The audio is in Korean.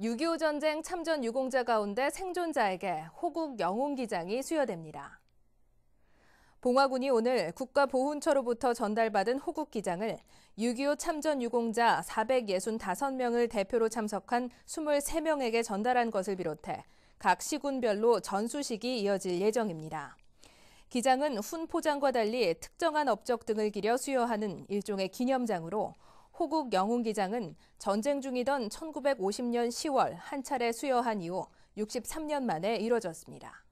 6.25 전쟁 참전 유공자 가운데 생존자에게 호국 영웅 기장이 수여됩니다. 봉화군이 오늘 국가보훈처로부터 전달받은 호국 기장을 6.25 참전 유공자 465명을 대표로 참석한 23명에게 전달한 것을 비롯해 각 시군별로 전수식이 이어질 예정입니다. 기장은 훈 포장과 달리 특정한 업적 등을 기려 수여하는 일종의 기념장으로 호국 영웅 기장은 전쟁 중이던 1950년 10월 한 차례 수여한 이후 63년 만에 이뤄졌습니다.